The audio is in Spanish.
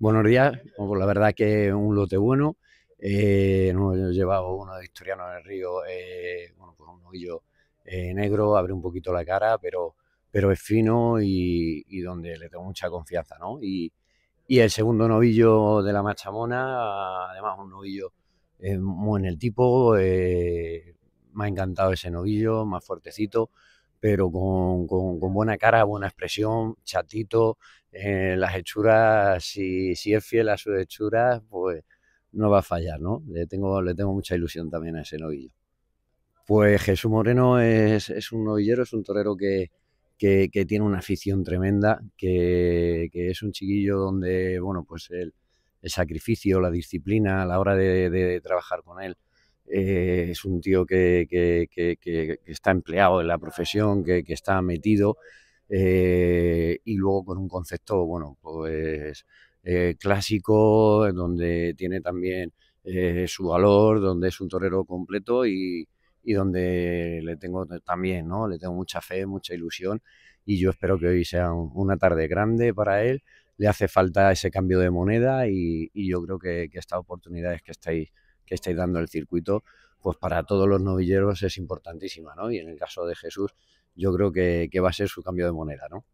Buenos días, pues, la verdad que un lote bueno. Eh, he llevado uno de Historiano del Río, eh, pues, un novillo eh, negro, abre un poquito la cara, pero, pero es fino y, donde le tengo mucha confianza, ¿no? Y, el segundo novillo de la Machamona, además un novillo eh, muy en el tipo, me ha encantado ese novillo, más fuertecito, pero con buena cara, buena expresión, chatito, eh, las hechuras, si, es fiel a sus hechuras, pues no va a fallar, ¿no? Le tengo, le tengo mucha ilusión también a ese novillo. Pues Jesús Moreno es, un novillero, es un torero que, tiene una afición tremenda, que, es un chiquillo donde, bueno, pues el, sacrificio, la disciplina a la hora de, trabajar con él. Eh, es un tío que, que, está empleado en la profesión, que, está metido eh, y luego con un concepto, bueno, pues eh, clásico, donde tiene también eh, su valor, donde es un torero completo y, donde le tengo también, ¿no? Le tengo mucha fe, mucha ilusión y yo espero que hoy sea una tarde grande para él. Le hace falta ese cambio de moneda y, yo creo que, que estas es que estáis, que estáis dando el circuito, pues para todos los novilleros es importantísima, Y en el caso de Jesús yo creo que, que va a ser su cambio de moneda, ¿no?